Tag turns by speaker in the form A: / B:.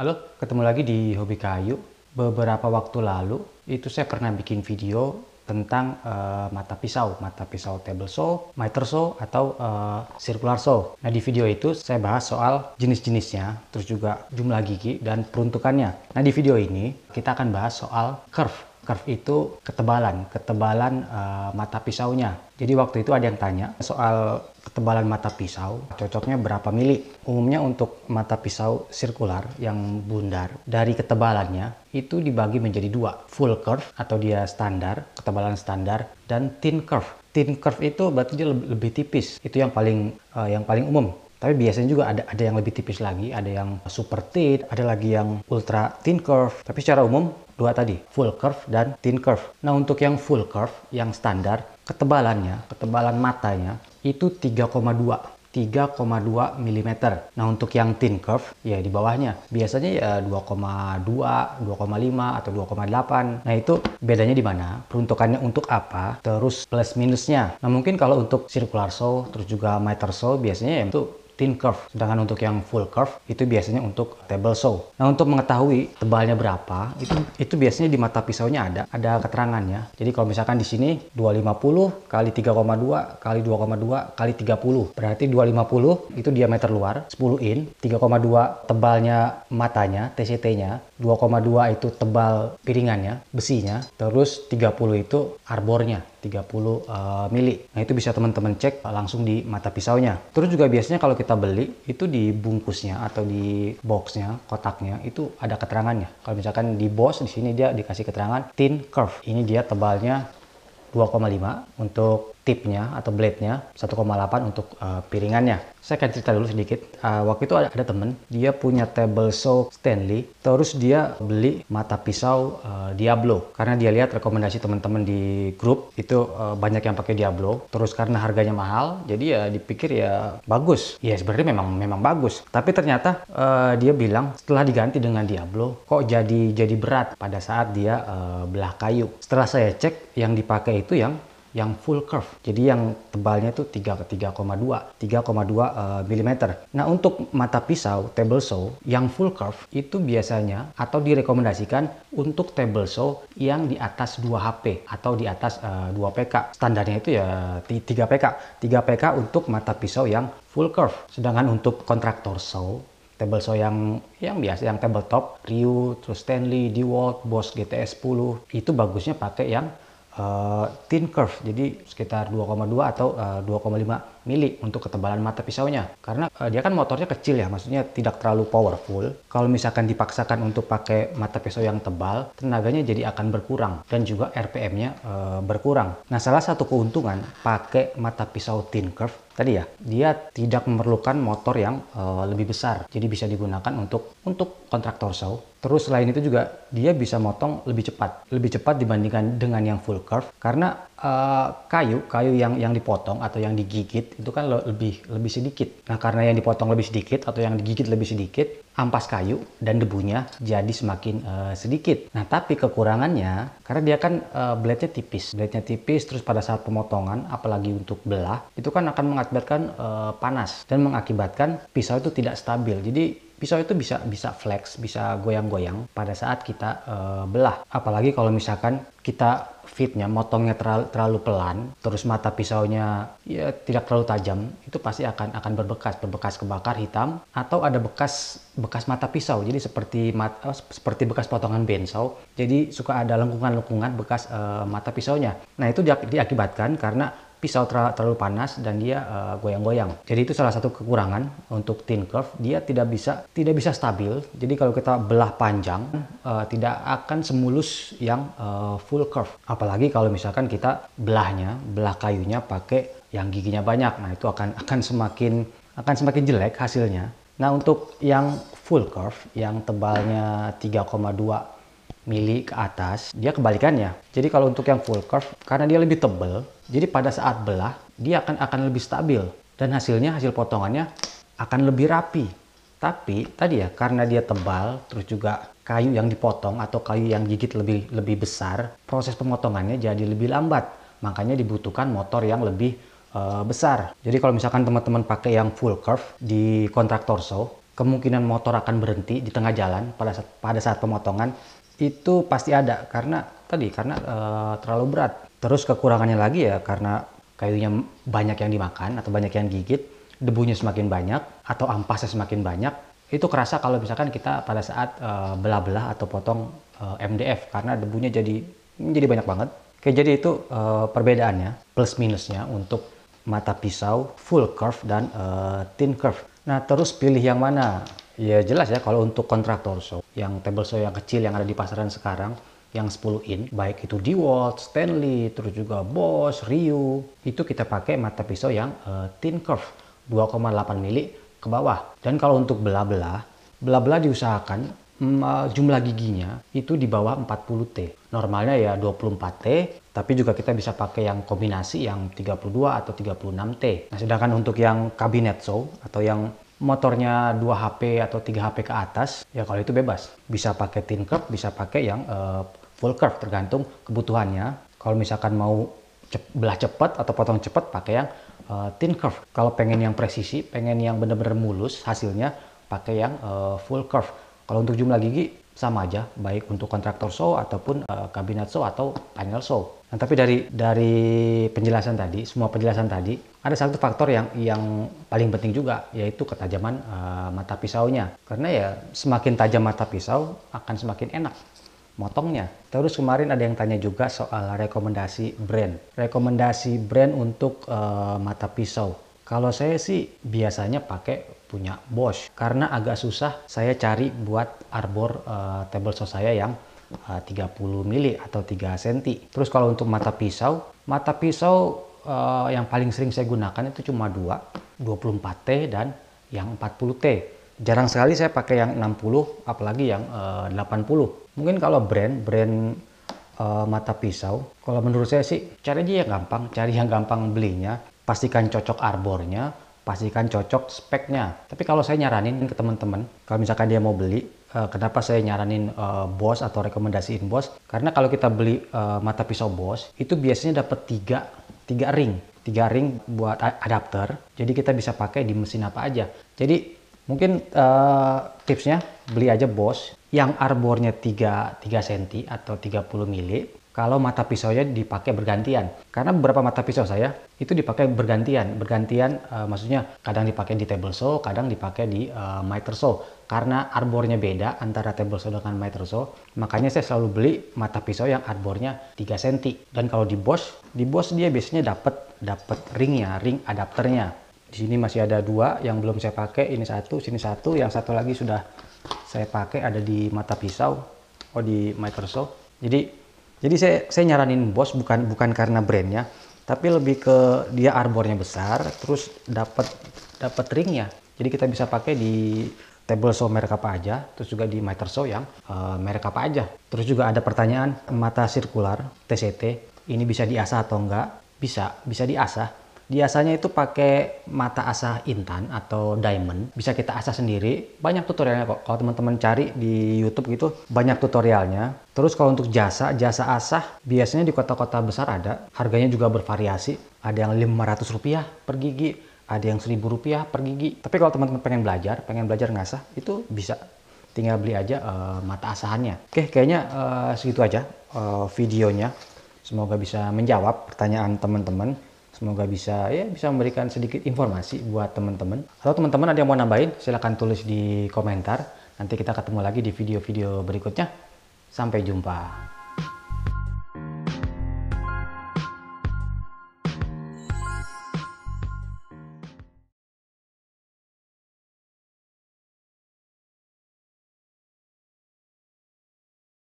A: Halo, ketemu lagi di Hobi Kayu. Beberapa waktu lalu, itu saya pernah bikin video tentang uh, mata pisau, mata pisau table saw, miter saw, atau uh, circular saw. Nah, di video itu saya bahas soal jenis-jenisnya, terus juga jumlah gigi dan peruntukannya. Nah, di video ini kita akan bahas soal curve curve itu ketebalan, ketebalan uh, mata pisaunya. Jadi waktu itu ada yang tanya soal ketebalan mata pisau, cocoknya berapa mili. Umumnya untuk mata pisau sirkular yang bundar, dari ketebalannya itu dibagi menjadi dua, full curve atau dia standar, ketebalan standar, dan thin curve. Thin curve itu berarti dia lebih, tipis. Itu yang paling uh, yang paling umum. Tapi biasanya juga ada ada yang lebih tipis lagi, ada yang super thin, ada lagi yang ultra thin curve. Tapi secara umum dua tadi, full curve dan thin curve. Nah, untuk yang full curve yang standar, ketebalannya, ketebalan matanya itu 3,2 3,2 mm. Nah untuk yang thin curve ya di bawahnya biasanya ya 2,2, 2,5 atau 2,8. Nah itu bedanya di mana? Peruntukannya untuk apa? Terus plus minusnya. Nah mungkin kalau untuk circular saw terus juga miter saw biasanya ya itu thin curve. Sedangkan untuk yang full curve itu biasanya untuk table saw. Nah, untuk mengetahui tebalnya berapa, itu itu biasanya di mata pisaunya ada ada keterangannya. Jadi kalau misalkan di sini 250 kali 3,2 kali 2,2 kali 30. Berarti 250 itu diameter luar 10 in, 3,2 tebalnya matanya, TCT-nya, 2,2 itu tebal piringannya, besinya, terus 30 itu arbornya. 30 uh, eh, mili. Nah itu bisa teman-teman cek eh, langsung di mata pisaunya. Terus juga biasanya kalau kita beli itu di bungkusnya atau di boxnya, kotaknya itu ada keterangannya. Kalau misalkan di box di sini dia dikasih keterangan tin curve. Ini dia tebalnya 2,5 untuk tipnya atau blade-nya 1,8 untuk uh, piringannya. Saya akan cerita dulu sedikit. Uh, waktu itu ada, ada temen, dia punya table saw Stanley, terus dia beli mata pisau uh, Diablo karena dia lihat rekomendasi teman-teman di grup itu uh, banyak yang pakai Diablo. Terus karena harganya mahal, jadi ya dipikir ya bagus. Ya sebenarnya memang memang bagus. Tapi ternyata uh, dia bilang setelah diganti dengan Diablo, kok jadi jadi berat pada saat dia uh, belah kayu. Setelah saya cek, yang dipakai itu yang yang full curve. Jadi yang tebalnya itu 3 ke 3,2, 3,2 mm. Nah, untuk mata pisau table saw yang full curve itu biasanya atau direkomendasikan untuk table saw yang di atas 2 HP atau di atas uh, eh, 2 PK. Standarnya itu ya 3 PK. 3 PK untuk mata pisau yang full curve. Sedangkan untuk kontraktor saw table saw yang yang biasa yang tabletop Ryu, terus Stanley, DeWalt, Bosch GTS 10 itu bagusnya pakai yang uh, thin curve, jadi sekitar 2,2 atau uh, eh, 2,5 mili untuk ketebalan mata pisaunya karena uh, dia kan motornya kecil ya maksudnya tidak terlalu powerful kalau misalkan dipaksakan untuk pakai mata pisau yang tebal tenaganya jadi akan berkurang dan juga RPM-nya uh, eh, berkurang nah salah satu keuntungan pakai mata pisau thin curve tadi ya dia tidak memerlukan motor yang uh, lebih besar jadi bisa digunakan untuk untuk kontraktor saw terus selain itu juga dia bisa motong lebih cepat lebih cepat dibandingkan dengan yang full curve karena Eh, kayu kayu yang yang dipotong atau yang digigit itu kan lebih lebih sedikit. Nah karena yang dipotong lebih sedikit atau yang digigit lebih sedikit, ampas kayu dan debunya jadi semakin uh, sedikit. Nah tapi kekurangannya karena dia kan uh, blade-nya tipis, blade-nya tipis terus pada saat pemotongan, apalagi untuk belah itu kan akan mengakibatkan uh, panas dan mengakibatkan pisau itu tidak stabil. Jadi pisau itu bisa bisa flex, bisa goyang-goyang pada saat kita uh, belah. Apalagi kalau misalkan kita fitnya, motongnya terlalu, terlalu pelan, terus mata pisaunya ya tidak terlalu tajam, itu pasti akan akan berbekas, berbekas kebakar hitam atau ada bekas bekas mata pisau. Jadi seperti uh, seperti bekas potongan bensau. Jadi suka ada lengkungan-lengkungan bekas uh, mata pisaunya. Nah, itu diak diakibatkan karena pisau ter terlalu panas dan dia eh, goyang-goyang. Uh, Jadi itu salah satu kekurangan untuk thin curve, dia tidak bisa tidak bisa stabil. Jadi kalau kita belah panjang uh, tidak akan semulus yang uh, full curve. Apalagi kalau misalkan kita belahnya, belah kayunya pakai yang giginya banyak. Nah, itu akan akan semakin akan semakin jelek hasilnya. Nah, untuk yang full curve yang tebalnya 3,2 mili ke atas, dia kebalikannya. Jadi kalau untuk yang full curve, karena dia lebih tebel jadi pada saat belah, dia akan akan lebih stabil. Dan hasilnya, hasil potongannya akan lebih rapi. Tapi tadi ya, karena dia tebal, terus juga kayu yang dipotong atau kayu yang gigit lebih lebih besar, proses pemotongannya jadi lebih lambat. Makanya dibutuhkan motor yang lebih uh, besar. Jadi kalau misalkan teman-teman pakai yang full curve di kontraktor show, kemungkinan motor akan berhenti di tengah jalan pada saat, pada saat pemotongan itu pasti ada karena tadi karena e, terlalu berat. Terus kekurangannya lagi ya karena kayunya banyak yang dimakan atau banyak yang gigit, debunya semakin banyak atau ampasnya semakin banyak. Itu kerasa kalau misalkan kita pada saat eh, belah-belah atau potong e, eh, MDF karena debunya jadi jadi banyak banget. Oke, jadi itu e, perbedaannya plus minusnya untuk mata pisau full curve dan e, thin curve. Nah, terus pilih yang mana? Ya jelas ya kalau untuk kontraktor show, yang table saw yang kecil yang ada di pasaran sekarang, yang 10 in, baik itu DeWalt, Stanley, terus juga Bosch, Rio itu kita pakai mata pisau yang uh, thin curve 2,8 mili ke bawah. Dan kalau untuk belah-belah, belah-belah diusahakan um, jumlah giginya itu di bawah 40T. Normalnya ya 24T, tapi juga kita bisa pakai yang kombinasi yang 32 atau 36T. Nah, sedangkan untuk yang kabinet saw atau yang motornya 2 HP atau 3 HP ke atas, ya kalau itu bebas. Bisa pakai thin curve, bisa pakai yang uh, full curve, tergantung kebutuhannya. Kalau misalkan mau cep belah cepat atau potong cepat, pakai yang uh, thin curve. Kalau pengen yang presisi, pengen yang benar-benar mulus hasilnya, pakai yang uh, full curve. Kalau untuk jumlah gigi, sama aja baik untuk kontraktor show ataupun uh, kabinet show atau panel show. Nah, tapi dari dari penjelasan tadi, semua penjelasan tadi ada satu faktor yang yang paling penting juga yaitu ketajaman uh, mata pisaunya. Karena ya semakin tajam mata pisau akan semakin enak motongnya. Terus kemarin ada yang tanya juga soal rekomendasi brand. Rekomendasi brand untuk uh, mata pisau. Kalau saya sih biasanya pakai punya Bosch karena agak susah saya cari buat arbor uh, table saw saya yang eh, uh, 30 mili atau 3 cm terus kalau untuk mata pisau mata pisau uh, yang paling sering saya gunakan itu cuma dua 24T dan yang 40T jarang sekali saya pakai yang 60 apalagi yang uh, 80 mungkin kalau brand brand uh, mata pisau kalau menurut saya sih cari aja yang gampang cari yang gampang belinya pastikan cocok arbornya pastikan cocok speknya. Tapi kalau saya nyaranin ke teman-teman, kalau misalkan dia mau beli, eh, kenapa saya nyaranin eh, bos atau rekomendasiin bos? Karena kalau kita beli eh, mata pisau bos, itu biasanya dapat tiga, tiga ring. Tiga ring buat adapter, jadi kita bisa pakai di mesin apa aja. Jadi mungkin uh, tipsnya beli aja bos yang arbornya tiga tiga senti atau 30 mili kalau mata pisaunya dipakai bergantian. Karena beberapa mata pisau saya itu dipakai bergantian. Bergantian e, maksudnya kadang dipakai di table saw, kadang dipakai di e, miter saw. Karena arbornya beda antara table saw dengan miter saw, makanya saya selalu beli mata pisau yang arbornya 3 cm. Dan kalau di Bosch, di Bosch dia biasanya dapat dapat ringnya, ring adapternya. Di sini masih ada dua yang belum saya pakai, ini satu, sini satu, yang satu lagi sudah saya pakai ada di mata pisau, oh di miter saw. Jadi jadi saya saya nyaranin Bos bukan bukan karena brandnya, tapi lebih ke dia arbornya besar, terus dapat dapat ringnya. Jadi kita bisa pakai di table saw merek apa aja, terus juga di miter saw yang uh, merek apa aja. Terus juga ada pertanyaan mata sirkular TCT ini bisa diasah atau enggak? Bisa, bisa diasah. Biasanya itu pakai mata asah intan atau diamond. Bisa kita asah sendiri. Banyak tutorialnya kok. Kalau teman-teman cari di YouTube gitu, banyak tutorialnya. Terus kalau untuk jasa, jasa asah biasanya di kota-kota besar ada. Harganya juga bervariasi. Ada yang 500 rupiah per gigi, ada yang 1000 rupiah per gigi. Tapi kalau teman-teman pengen belajar, pengen belajar ngasah, itu bisa. Tinggal beli aja uh, mata asahannya. Oke, kayaknya uh, segitu aja uh, videonya. Semoga bisa menjawab pertanyaan teman-teman. Semoga bisa ya bisa memberikan sedikit informasi buat teman-teman. Atau teman-teman ada yang mau nambahin, silahkan tulis di komentar. Nanti kita ketemu lagi di video-video berikutnya. Sampai jumpa.